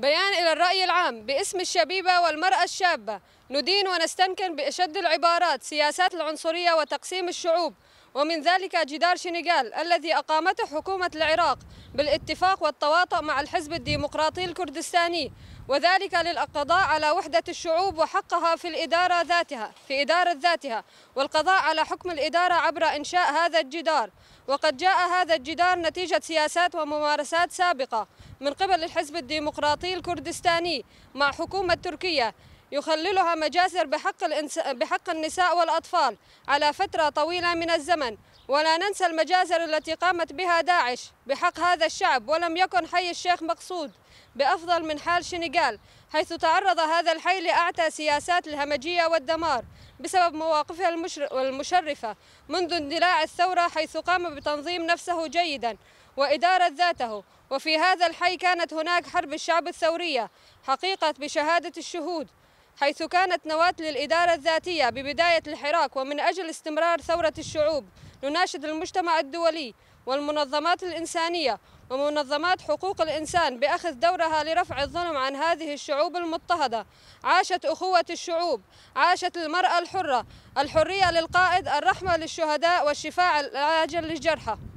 بيان إلى الرأي العام باسم الشبيبة والمرأة الشابة ندين ونستنكر بأشد العبارات سياسات العنصرية وتقسيم الشعوب ومن ذلك جدار شنغال الذي أقامته حكومة العراق بالاتفاق والتواطؤ مع الحزب الديمقراطي الكردستاني وذلك للقضاء على وحدة الشعوب وحقها في الإدارة ذاتها في إدارة ذاتها والقضاء على حكم الإدارة عبر إنشاء هذا الجدار وقد جاء هذا الجدار نتيجة سياسات وممارسات سابقة من قبل الحزب الديمقراطي الكردستاني مع حكومة تركيا يخللها مجازر بحق, الانس... بحق النساء والأطفال على فترة طويلة من الزمن ولا ننسى المجازر التي قامت بها داعش بحق هذا الشعب ولم يكن حي الشيخ مقصود بأفضل من حال شنغال حيث تعرض هذا الحي لأعتى سياسات الهمجية والدمار بسبب مواقفها المشرفة منذ اندلاع الثورة حيث قام بتنظيم نفسه جيدا وإدارة ذاته وفي هذا الحي كانت هناك حرب الشعب الثورية حقيقة بشهادة الشهود حيث كانت نواة للإدارة الذاتية ببداية الحراك ومن أجل استمرار ثورة الشعوب نناشد المجتمع الدولي والمنظمات الإنسانية ومنظمات حقوق الإنسان بأخذ دورها لرفع الظلم عن هذه الشعوب المضطهدة عاشت أخوة الشعوب عاشت المرأة الحرة الحرية للقائد الرحمة للشهداء والشفاء العاجل للجرحى